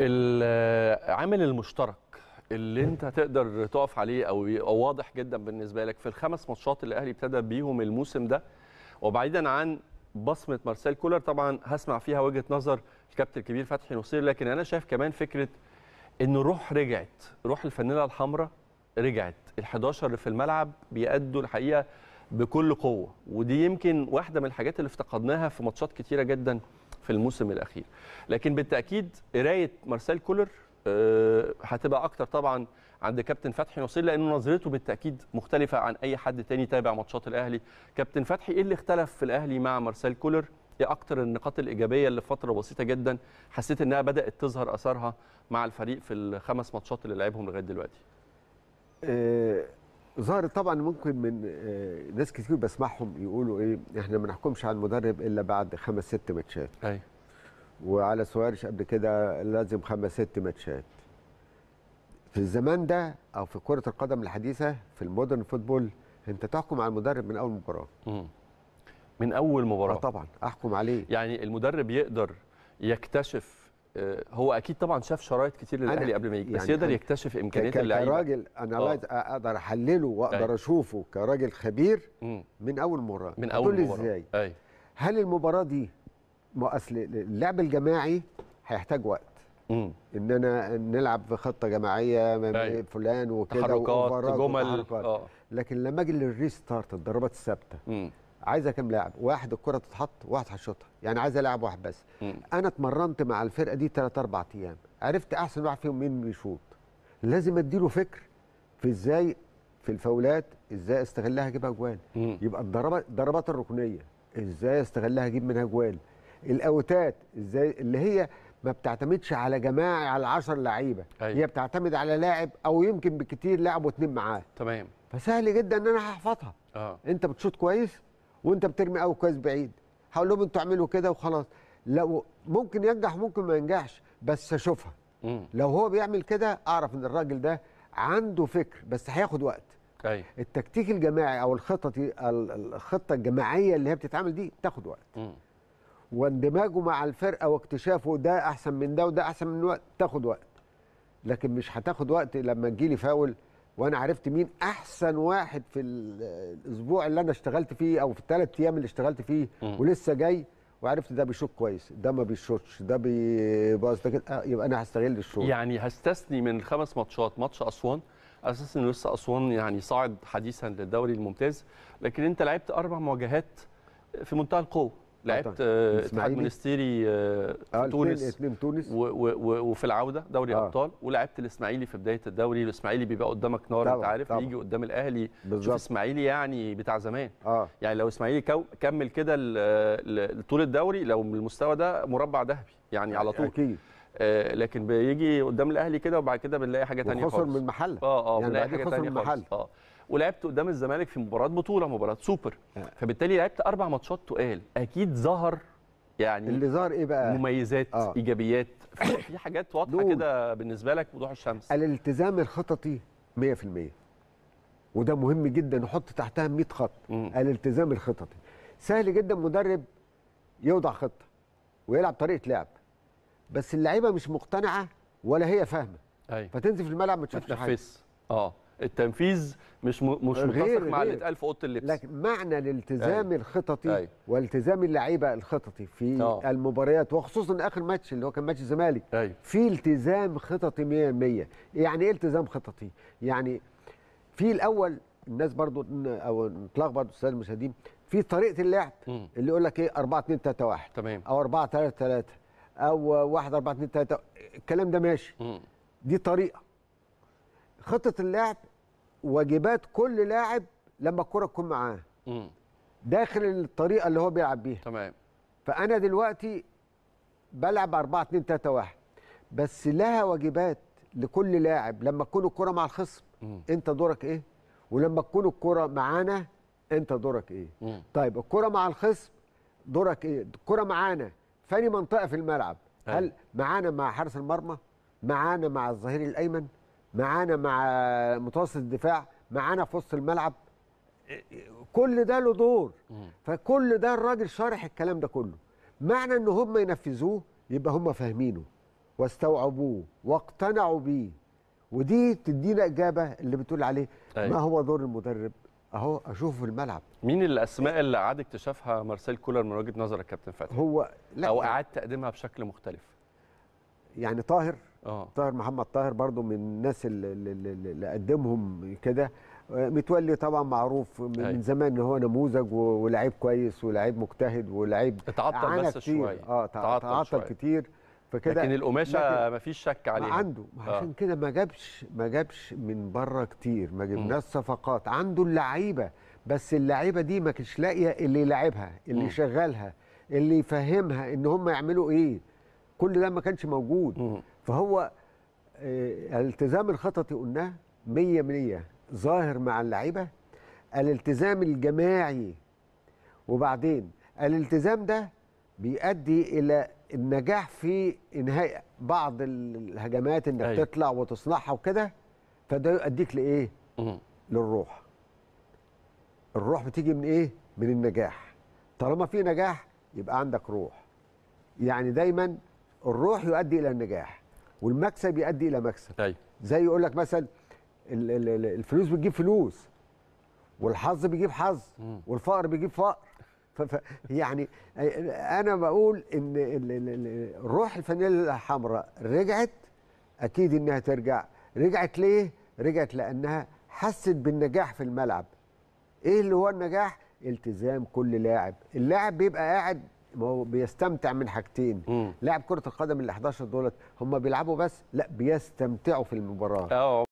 العامل المشترك اللي انت تقدر تقف عليه او واضح جدا بالنسبه لك في الخمس ماتشات اللي الاهلي ابتدى بيهم الموسم ده وبعيدا عن بصمه مارسيل كولر طبعا هسمع فيها وجهه نظر الكابتن الكبير فتحي نصير لكن انا شايف كمان فكره ان الروح رجعت روح الفانيله الحمراء رجعت ال11 اللي في الملعب بيأدوا الحقيقه بكل قوه ودي يمكن واحده من الحاجات اللي افتقدناها في ماتشات كتيره جدا في الموسم الاخير لكن بالتاكيد قرايه مارسيل كولر آه، هتبقى اكتر طبعا عند كابتن فتحي نصير لانه نظرته بالتاكيد مختلفه عن اي حد تاني تابع ماتشات الاهلي كابتن فتحي ايه اللي اختلف في الاهلي مع مارسيل كولر ايه اكتر النقاط الايجابيه اللي في فتره بسيطه جدا حسيت انها بدات تظهر اثارها مع الفريق في الخمس ماتشات اللي لعبهم لغايه دلوقتي آه، ظهر طبعا ممكن من آه، ناس كتير بسمعهم يقولوا ايه احنا ما نحكمش على المدرب الا بعد خمس ست ماتشات ايوه وعلى سواريش قبل كده لازم خمس ست ماتشات في الزمان ده او في كره القدم الحديثه في المودرن فوتبول انت تحكم على المدرب من اول مباراه من اول مباراه آه طبعا احكم عليه يعني المدرب يقدر يكتشف آه، هو اكيد طبعا شاف شرايط كتير للاهلي قبل ما يجي يعني بس يقدر يكتشف امكانيات اللعيبه كراجل انا آه. اقدر احلله واقدر أي. اشوفه كراجل خبير من اول مباراه من اول مباراه ازاي أي. هل المباراه دي ما اصل اللعب الجماعي هيحتاج وقت مم. ان انا نلعب في خطه جماعيه أي. فلان وكده تحركات جمل آه. لكن لما اجي للريستارت الضربات الثابته عايزه كام لاعب واحد الكره تتحط واحد هتشوطها يعني عايزه لاعب واحد بس م. انا اتمرنت مع الفرقه دي 3 4 ايام عرفت احسن واحد فيهم مين بيشوط لازم اديله فكر في ازاي في الفاولات ازاي استغلها اجيب اجوال يبقى الضربات الضربات الركنيه ازاي استغلها اجيب منها اجوال الاوتات ازاي اللي هي ما بتعتمدش على جماعي على 10 لعيبه أيوة. هي بتعتمد على لاعب او يمكن بالكتير لاعب واثنين معاه تمام فسهل جدا ان انا هحفظها آه. انت بتشوط كويس وانت بترمي قوي كويس بعيد هقول لهم انتوا اعملوا كده وخلاص لو ممكن ينجح ممكن ما ينجحش بس اشوفها لو هو بيعمل كده اعرف ان الراجل ده عنده فكر بس هياخد وقت أي. أيوه. التكتيك الجماعي او الخطه الخطه الجماعيه اللي هي بتتعمل دي بتاخد وقت م. واندماجه مع الفرقه واكتشافه ده احسن من ده وده احسن من وقت تاخد وقت لكن مش هتاخد وقت لما تجيلي فاول وانا عرفت مين احسن واحد في الاسبوع اللي انا اشتغلت فيه او في الثلاث ايام اللي اشتغلت فيه م. ولسه جاي وعرفت ده بيشوط كويس ده ما بيشوطش ده بيباص ده كده آه، يبقى انا هستغل الشوط يعني هستثني من الخمس ماتشات ماتش اسوان اساس انه لسه اسوان يعني صاعد حديثا للدوري الممتاز لكن انت لعبت اربع مواجهات في منتهى القوه لعبت طيب، آه، اتحاد منستيري آه، آه، في تونس تونس وفي العوده دوري آه. ابطال ولعبت الاسماعيلي في بدايه الدوري الاسماعيلي بيبقى قدامك نار انت عارف طبعا. يجي قدام الاهلي شوف اسماعيلي يعني بتاع زمان آه. يعني لو اسماعيلي كمل كده طول الدوري لو المستوى ده مربع ذهبي يعني على طول اكيد لكن بيجي قدام الاهلي كده وبعد كده بنلاقي حاجه ثانيه خالص خسر من المحله اه اه يعني بنلاقي حاجه ثانيه خالص اه ولعبت قدام الزمالك في مباراه بطوله مباراه سوبر آه. فبالتالي لعبت اربع ماتشات تقال اكيد ظهر يعني اللي ظهر ايه بقى مميزات آه. ايجابيات في حاجات واضحه كده بالنسبه لك وضوح الشمس الالتزام الخططي 100% وده مهم جدا نحط تحتها 100 خط مم. الالتزام الخططي سهل جدا مدرب يوضع خطه ويلعب طريقه لعب بس اللعيبه مش مقتنعه ولا هي فاهمه أيوة. فتنزل في الملعب ما تشوفش حاجه اه التنفيذ مش مش متناسق مع اللي اتقال في اوضه اللبس لكن معنى الالتزام أي. أيوه. الخططي أي. أيوه. والتزام اللعيبه الخططي في أوه. المباريات وخصوصا اخر ماتش اللي هو كان ماتش الزمالك أيوه. في التزام خططي 100% يعني ايه التزام خططي يعني في الاول الناس برضو او نتلخبط استاذ المشاهدين في طريقه اللعب اللي يقول لك ايه 4 2 3 1 تمام او 4 3 3 او 1 4 2 3 الكلام ده ماشي م. دي طريقه خطه اللعب واجبات كل لاعب لما الكره تكون معاه داخل الطريقه اللي هو بيلعب بيها تمام فانا دلوقتي بلعب 4 2 3 1 بس لها واجبات لكل لاعب لما تكون الكره مع الخصم مم. انت دورك ايه ولما تكون الكره معانا انت دورك ايه مم. طيب الكره مع الخصم دورك ايه الكره معانا فاني منطقه في الملعب أيوه. هل معانا مع حارس المرمى معانا مع الظهير الايمن معانا مع متوسط الدفاع معانا في وسط الملعب كل ده له دور فكل ده الراجل شارح الكلام ده كله معنى ان هم ينفذوه يبقى هم فاهمينه واستوعبوه واقتنعوا بيه ودي تدينا اجابه اللي بتقول عليه أيوة. ما هو دور المدرب اهو اشوفه في الملعب مين الاسماء اللي عاد اكتشافها مارسيل كولر من وجهه نظرك كابتن فتحي هو لا او اعاد تقديمها بشكل مختلف يعني طاهر اه طاهر محمد طاهر برضو من الناس اللي, اللي قدمهم كده آه، متولي طبعا معروف من أيوة. زمان ان هو نموذج ولاعيب كويس ولاعيب مجتهد ولاعيب اتعطل بس كتير. شويه اه تعطل, تعطل كتير فكده لكن القماشه ما فيش شك عليها عنده آه. عشان آه. كده ما جابش ما جابش من بره كتير ما جبناش صفقات عنده اللعيبه بس اللعيبه دي ما كانش لاقيه اللي يلعبها اللي يشغلها اللي يفهمها ان هم يعملوا ايه كل ده ما كانش موجود مم. فهو آه، الالتزام الخططي قلناه 100 ظاهر مع اللعيبه الالتزام الجماعي وبعدين الالتزام ده بيؤدي الى النجاح في انهاء بعض الهجمات انك أيوة. تطلع وتصنعها وكده فده يؤديك لايه؟ مم. للروح. الروح بتيجي من ايه؟ من النجاح. طالما في نجاح يبقى عندك روح. يعني دايما الروح يؤدي الى النجاح والمكسب يؤدي الى مكسب أيوة. زي يقول لك مثلا الفلوس بتجيب فلوس والحظ بيجيب حظ والفقر بيجيب فقر يعني انا بقول ان الروح الفانيلا الحمراء رجعت اكيد انها ترجع رجعت ليه رجعت لانها حست بالنجاح في الملعب ايه اللي هو النجاح التزام كل لاعب اللاعب بيبقى قاعد ما هو بيستمتع من حاجتين لاعب كره القدم ال 11 دولت هم بيلعبوا بس لا بيستمتعوا في المباراه آه.